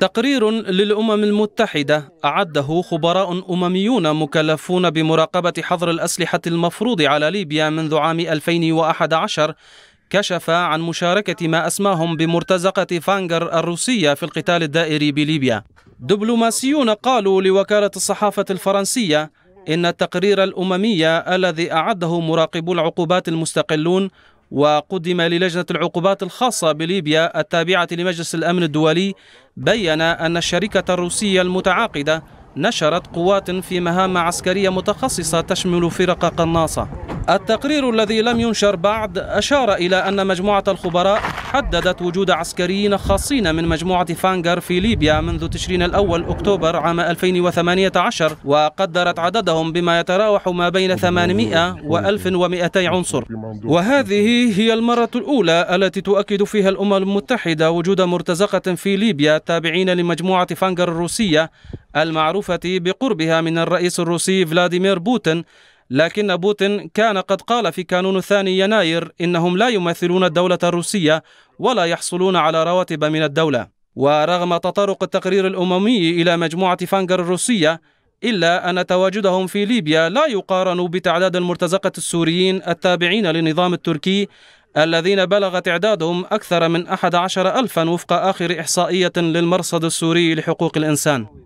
تقرير للأمم المتحدة أعده خبراء أمميون مكلفون بمراقبة حظر الأسلحة المفروض على ليبيا منذ عام 2011 كشف عن مشاركة ما أسماهم بمرتزقة فانجر الروسية في القتال الدائري بليبيا دبلوماسيون قالوا لوكالة الصحافة الفرنسية إن التقرير الأممي الذي أعده مراقبو العقوبات المستقلون وقدم للجنة العقوبات الخاصة بليبيا التابعة لمجلس الأمن الدولي بين أن الشركة الروسية المتعاقدة نشرت قوات في مهام عسكرية متخصصة تشمل فرق قناصة التقرير الذي لم ينشر بعد أشار إلى أن مجموعة الخبراء حددت وجود عسكريين خاصين من مجموعة فانجر في ليبيا منذ تشرين الأول أكتوبر عام 2018 وقدرت عددهم بما يتراوح ما بين 800 و 1200 عنصر وهذه هي المرة الأولى التي تؤكد فيها الأمم المتحدة وجود مرتزقة في ليبيا تابعين لمجموعة فانجر الروسية المعروفة بقربها من الرئيس الروسي فلاديمير بوتين لكن بوتين كان قد قال في كانون الثاني يناير إنهم لا يمثلون الدولة الروسية ولا يحصلون على رواتب من الدولة ورغم تطرق التقرير الأممي إلى مجموعة فانجر الروسية إلا أن تواجدهم في ليبيا لا يقارن بتعداد المرتزقة السوريين التابعين للنظام التركي الذين بلغ تعدادهم أكثر من 11 ألفا وفق آخر إحصائية للمرصد السوري لحقوق الإنسان